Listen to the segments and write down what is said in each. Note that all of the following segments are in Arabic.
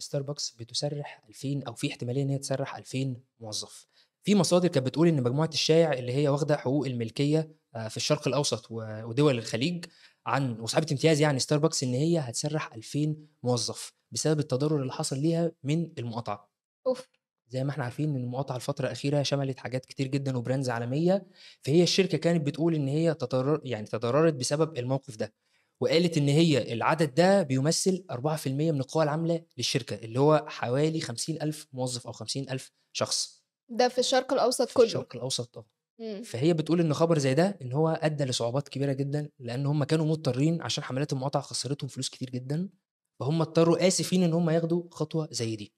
ستاربكس بتسرح 2000 او في احتماليه ان هي تسرح 2000 موظف في مصادر كانت بتقول ان مجموعه الشايع اللي هي واخده حقوق الملكيه آه، في الشرق الاوسط ودول الخليج عن وصاحبه امتياز يعني ستاربكس ان هي هتسرح 2000 موظف بسبب التضرر اللي حصل ليها من المقاطعه اوف زي ما احنا عارفين ان المقاطعه الفتره الاخيره شملت حاجات كتير جدا وبراندز عالميه فهي الشركه كانت بتقول ان هي تضرر يعني تضررت بسبب الموقف ده وقالت ان هي العدد ده بيمثل 4% من القوى العامله للشركه اللي هو حوالي 50000 موظف او 50000 شخص ده في الشرق الاوسط في كله الشرق الاوسط اه فهي بتقول ان خبر زي ده ان هو ادى لصعوبات كبيره جدا لان هم كانوا مضطرين عشان حملات المقاطعه خسرتهم فلوس كتير جدا فهم اضطروا اسفين ان هم ياخدوا خطوه زي دي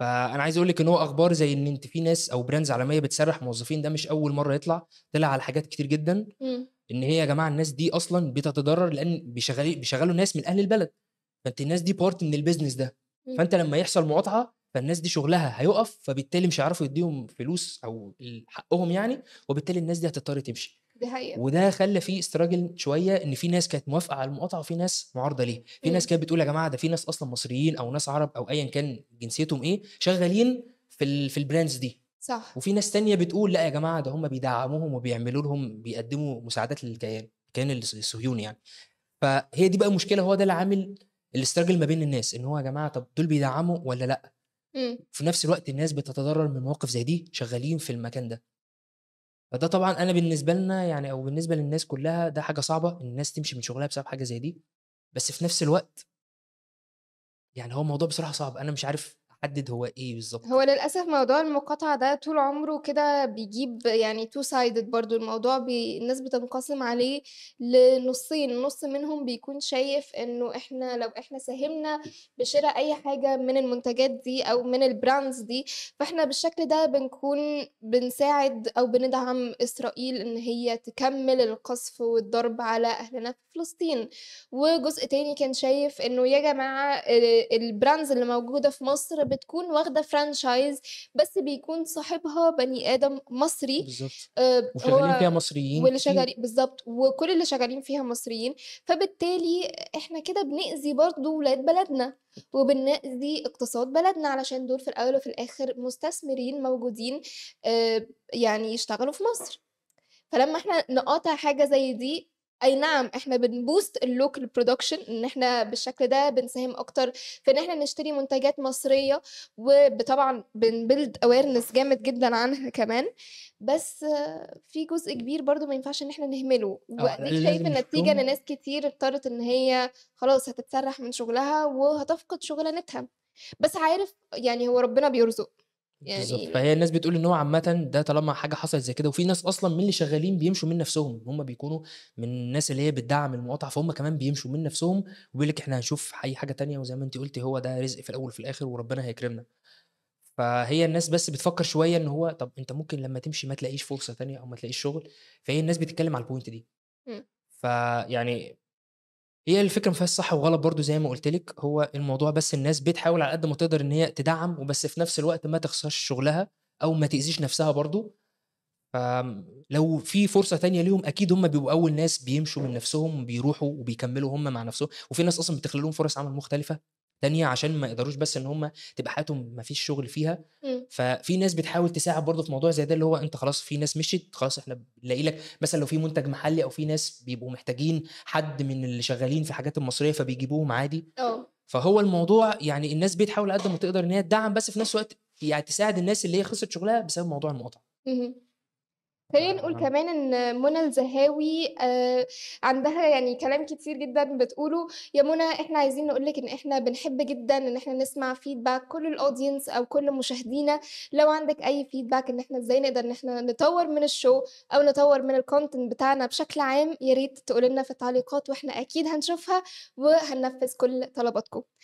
فانا عايز اقول لك ان هو اخبار زي ان انت في ناس او براندز عالميه بتسرح موظفين ده مش اول مره يطلع طلع على حاجات كتير جدا مم. ان هي يا جماعه الناس دي اصلا بتتضرر لان بيشغل بيشغلوا ناس من اهل البلد فانت الناس دي بارت من البيزنس ده فانت لما يحصل مقاطعه فالناس دي شغلها هيقف فبالتالي مش هيعرفوا يديهم فلوس او حقهم يعني وبالتالي الناس دي هتضطر تمشي وده خلى في استراجل شويه ان في ناس كانت موافقه على المقاطعه وفي ناس معارضه ليه في ناس كانت بتقول يا جماعه ده في ناس اصلا مصريين او ناس عرب او ايا كان جنسيتهم ايه شغالين في في البراندز دي صح وفي ناس تانية بتقول لا يا جماعه ده هم بيدعموهم وبيعملوا لهم بيقدموا مساعدات للكيان الكيان الصهيوني يعني فهي دي بقى مشكله هو ده اللي عامل الاستراجل ما بين الناس ان هو يا جماعه طب دول بيدعموا ولا لا في نفس الوقت الناس بتتضرر من مواقف زي دي شغالين في المكان ده فده طبعا انا بالنسبه لنا يعني او بالنسبه للناس كلها ده حاجه صعبه ان الناس تمشي من شغلها بسبب حاجه زي دي بس في نفس الوقت يعني هو موضوع بصراحه صعب انا مش عارف احدد هو ايه بالظبط هو للاسف موضوع المقاطعه ده طول عمره كده بيجيب يعني تو سايدد برضو الموضوع بي... الناس بتنقسم عليه لنصين نص منهم بيكون شايف انه احنا لو احنا ساهمنا بشراء اي حاجه من المنتجات دي او من البراندز دي فاحنا بالشكل ده بنكون بنساعد او بندعم اسرائيل ان هي تكمل القصف والضرب على اهلنا في فلسطين وجزء تاني كان شايف انه يا جماعه البراندز اللي موجوده في مصر بتكون واخده فرانشايز بس بيكون صاحبها بني ادم مصري بالظبط آه وشغالين فيها مصريين واللي شغالين بالظبط وكل اللي شغالين فيها مصريين فبالتالي احنا كده بنأذي برضه ولاد بلدنا وبنأذي اقتصاد بلدنا علشان دول في الاول وفي الاخر مستثمرين موجودين آه يعني يشتغلوا في مصر فلما احنا نقاطع حاجه زي دي اي نعم احنا بنبوست اللوكال برودكشن ان احنا بالشكل ده بنساهم اكتر في ان احنا نشتري منتجات مصريه وطبعا بنبلد اويرنس جامد جدا عنها كمان بس في جزء كبير برضو ما ينفعش ان احنا نهمله آه، واديك شايف النتيجه ان ناس كتير اضطرت ان هي خلاص هتتسرح من شغلها وهتفقد شغلانتها بس عارف يعني هو ربنا بيرزق يعني بالظبط فهي الناس بتقول ان هو عامه ده طالما حاجه حصلت زي كده وفي ناس اصلا من اللي شغالين بيمشوا من نفسهم هم بيكونوا من الناس اللي هي بتدعم المقاطعه فهم كمان بيمشوا من نفسهم وبيقول لك احنا هنشوف اي حاجه تانية وزي ما انت قلتي هو ده رزق في الاول وفي الاخر وربنا هيكرمنا فهي الناس بس بتفكر شويه ان هو طب انت ممكن لما تمشي ما تلاقيش فرصه تانية او ما تلاقيش شغل فهي الناس بتتكلم على البوينت دي فيعني هي الفكره ما فيهاش صح وغلط برضو زي ما قلت لك هو الموضوع بس الناس بتحاول على قد ما تقدر ان هي تدعم وبس في نفس الوقت ما تخسرش شغلها او ما تاذيش نفسها برضو فلو في فرصه تانية ليهم اكيد هم بيبقوا اول ناس بيمشوا من نفسهم وبيروحوا وبيكملوا هم مع نفسهم وفي ناس اصلا بتخلق لهم فرص عمل مختلفه تانية عشان ما يقدروش بس ان هم تبقى حياتهم ما فيش شغل فيها إمم. ففي ناس بتحاول تساعد برضه في موضوع زي ده اللي هو انت خلاص في ناس مشيت خلاص احنا بنلاقي لك مثلا لو في منتج محلي او في ناس بيبقوا محتاجين حد من اللي شغالين في حاجات المصريه فبيجيبوهم عادي أوه. فهو الموضوع يعني الناس بتحاول قد ما تقدر ان هي تدعم بس في نفس الوقت يعني تساعد الناس اللي هي خسرت شغلها بسبب موضوع المقاطعه خلينا نقول كمان ان منى الزهاوي آه عندها يعني كلام كتير جدا بتقوله يا منى احنا عايزين نقول لك ان احنا بنحب جدا ان احنا نسمع فيدباك كل الاودينس او كل مشاهدينا لو عندك اي فيدباك ان احنا ازاي نقدر ان احنا نطور من الشو او نطور من الكونتنت بتاعنا بشكل عام يا ريت تقول لنا في التعليقات واحنا اكيد هنشوفها وهننفذ كل طلباتكم